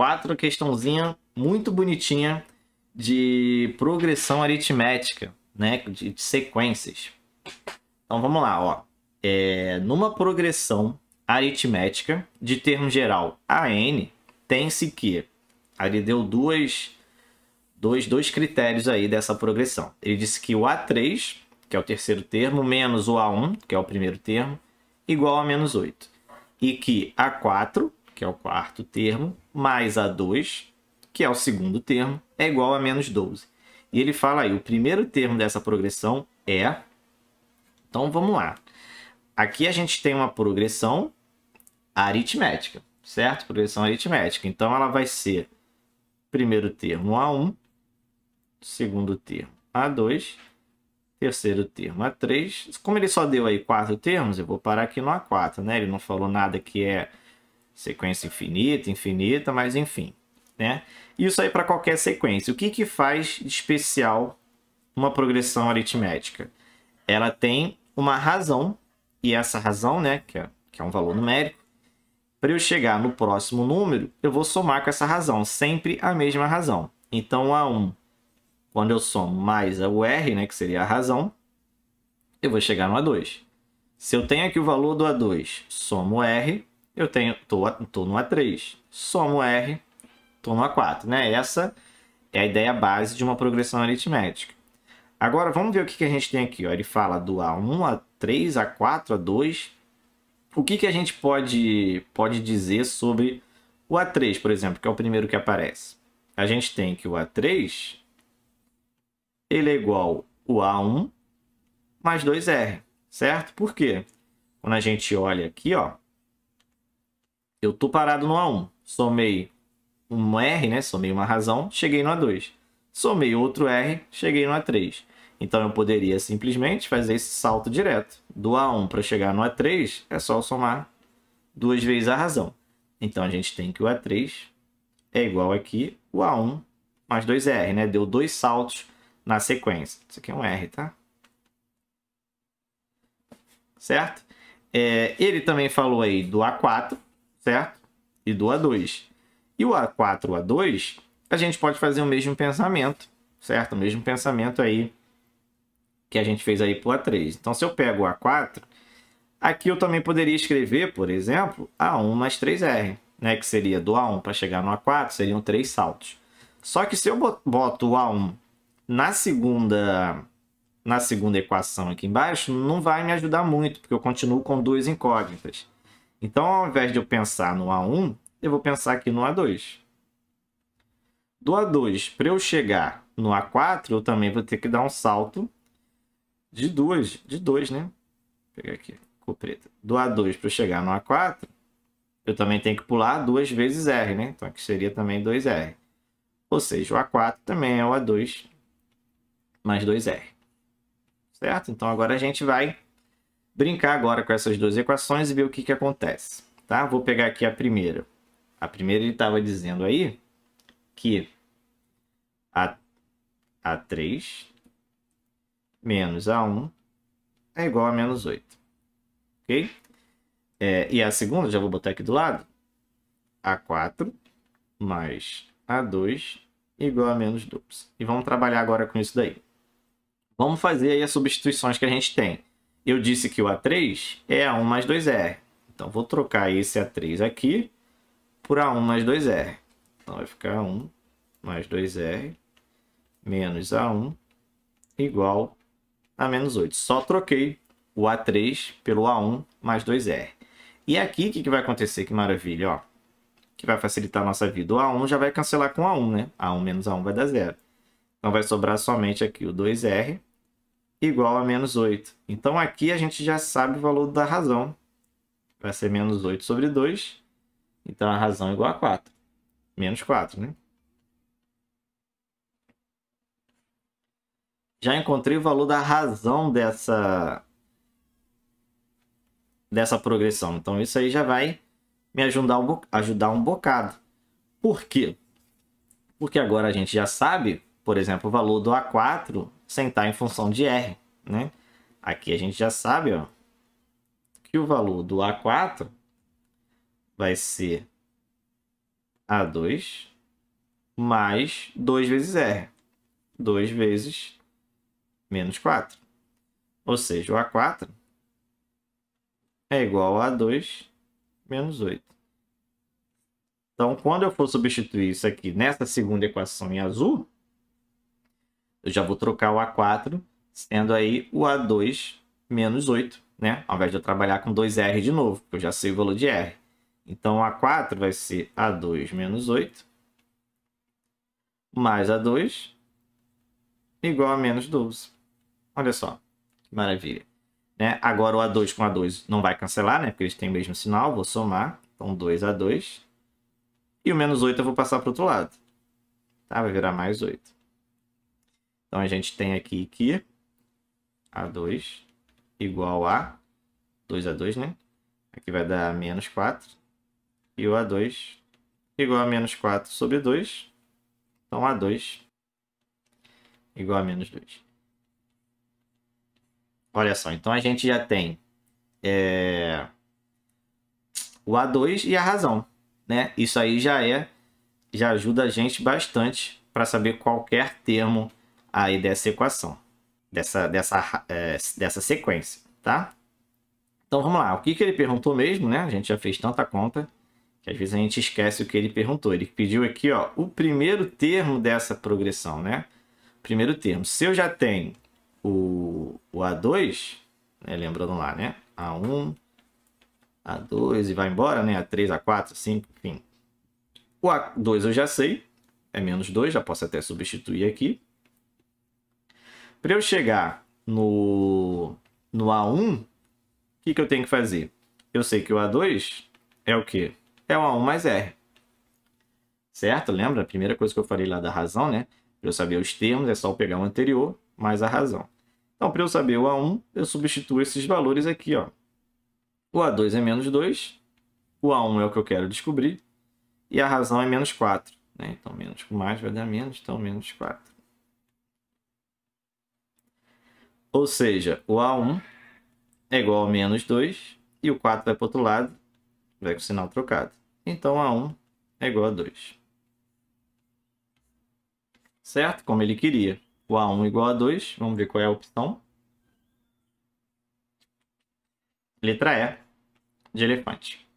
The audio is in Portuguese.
quatro questãozinha muito bonitinha de progressão aritmética, né? De, de sequências. Então vamos lá, ó. É, numa progressão aritmética de termo geral a n, tem-se que. Ele deu duas, dois, dois critérios aí dessa progressão. Ele disse que o A3, que é o terceiro termo, menos o A1, que é o primeiro termo, igual a menos 8. E que A4, que é o quarto termo, mais A2, que é o segundo termo, é igual a menos 12. E ele fala aí, o primeiro termo dessa progressão é... Então, vamos lá. Aqui a gente tem uma progressão aritmética, certo? Progressão aritmética. Então, ela vai ser primeiro termo A1, segundo termo A2, terceiro termo A3. Como ele só deu aí quatro termos, eu vou parar aqui no A4, né? Ele não falou nada que é Sequência infinita, infinita, mas enfim. Né? Isso aí para qualquer sequência. O que, que faz especial uma progressão aritmética? Ela tem uma razão, e essa razão, né, que é, que é um valor numérico, para eu chegar no próximo número, eu vou somar com essa razão, sempre a mesma razão. Então, A1, quando eu somo mais a r, né, que seria a razão, eu vou chegar no A2. Se eu tenho aqui o valor do A2, somo R, eu tenho, tô, tô no A3, somo R, tô no A4, né? Essa é a ideia base de uma progressão aritmética. Agora, vamos ver o que, que a gente tem aqui. Ó. Ele fala do A1, A3, A4, A2. O que, que a gente pode, pode dizer sobre o A3, por exemplo, que é o primeiro que aparece? A gente tem que o A3 ele é igual o A1 mais 2R, certo? Por quê? Quando a gente olha aqui, ó, eu tô parado no A1. Somei um R, né? Somei uma razão, cheguei no A2. Somei outro R, cheguei no A3. Então eu poderia simplesmente fazer esse salto direto. Do A1 para chegar no A3, é só eu somar duas vezes a razão. Então a gente tem que o A3 é igual aqui o A1 mais 2R, né? Deu dois saltos na sequência. Isso aqui é um R, tá? Certo? É, ele também falou aí do A4, certo? E do A2. E o A4, o A2, a gente pode fazer o mesmo pensamento, certo? O mesmo pensamento aí que a gente fez aí para o A3. Então, se eu pego o A4, aqui eu também poderia escrever, por exemplo, A1 mais 3R, né? Que seria do A1 para chegar no A4, seriam três saltos. Só que se eu boto o A1 na segunda na segunda equação aqui embaixo, não vai me ajudar muito, porque eu continuo com duas incógnitas. Então, ao invés de eu pensar no A1, eu vou pensar aqui no A2. Do A2 para eu chegar no A4, eu também vou ter que dar um salto de 2, de dois, né? Vou pegar aqui, cor preta. Do A2 para eu chegar no A4, eu também tenho que pular duas vezes R, né? Então aqui seria também 2R. Ou seja, o A4 também é o A2 mais 2R. Certo? Então agora a gente vai brincar agora com essas duas equações e ver o que, que acontece. Tá? Vou pegar aqui a primeira. A primeira ele estava dizendo aí que a, A3 menos A1 é igual a menos 8. Ok? É, e a segunda, já vou botar aqui do lado, A4 mais A2 igual a menos 2. E vamos trabalhar agora com isso daí. Vamos fazer aí as substituições que a gente tem eu disse que o A3 é A1 mais 2R. Então, vou trocar esse A3 aqui por A1 mais 2R. Então, vai ficar A1 mais 2R menos A1 igual a menos 8. Só troquei o A3 pelo A1 mais 2R. E aqui, o que, que vai acontecer? Que maravilha, ó. Que vai facilitar a nossa vida. O A1 já vai cancelar com A1, né? A1 menos A1 vai dar zero. Então, vai sobrar somente aqui o 2R igual a menos 8. Então aqui a gente já sabe o valor da razão. Vai ser menos 8 sobre 2. Então a razão é igual a 4. Menos 4, né? Já encontrei o valor da razão dessa, dessa progressão. Então isso aí já vai me ajudar um, bo... ajudar um bocado. Por quê? Porque agora a gente já sabe, por exemplo, o valor do A4 sentar em função de R, né? Aqui a gente já sabe, ó, que o valor do A4 vai ser A2 mais 2 vezes R. 2 vezes menos 4. Ou seja, o A4 é igual a A2 menos 8. Então, quando eu for substituir isso aqui nessa segunda equação em azul, eu já vou trocar o A4, sendo aí o A2 menos 8, né? Ao invés de eu trabalhar com 2R de novo, porque eu já sei o valor de R. Então, A4 vai ser A2 menos 8, mais A2, igual a menos 12. Olha só, que maravilha. Né? Agora o A2 com A2 não vai cancelar, né? Porque eles têm o mesmo sinal, vou somar. Então, 2A2. E o menos 8 eu vou passar para o outro lado. Tá? Vai virar mais 8. Então a gente tem aqui que A2 igual a 2 a 2, né? Aqui vai dar menos 4. E o A2 igual a menos 4 sobre 2. Então A2 igual a menos 2. Olha só, então a gente já tem é, o A2 e a razão, né? Isso aí já é, já ajuda a gente bastante para saber qualquer termo aí dessa equação, dessa, dessa, é, dessa sequência, tá? Então vamos lá, o que, que ele perguntou mesmo, né? A gente já fez tanta conta que às vezes a gente esquece o que ele perguntou. Ele pediu aqui, ó, o primeiro termo dessa progressão, né? Primeiro termo. Se eu já tenho o, o A2, né? lembrando lá, né? A1, A2 e vai embora, né? A3, A4, 5, enfim. O A2 eu já sei, é menos 2, já posso até substituir aqui. Para eu chegar no, no A1, o que, que eu tenho que fazer? Eu sei que o A2 é o quê? É o A1 mais R. Certo? Lembra? A primeira coisa que eu falei lá da razão, né? Para eu saber os termos, é só eu pegar o anterior mais a razão. Então, para eu saber o A1, eu substituo esses valores aqui. Ó. O A2 é menos 2, o A1 é o que eu quero descobrir, e a razão é menos 4. Né? Então, menos com mais vai dar menos, então menos 4. Ou seja, o A1 é igual a menos 2 e o 4 vai para o outro lado, vai com o sinal trocado. Então, A1 é igual a 2. Certo? Como ele queria. O A1 igual a 2. Vamos ver qual é a opção. Letra E de elefante.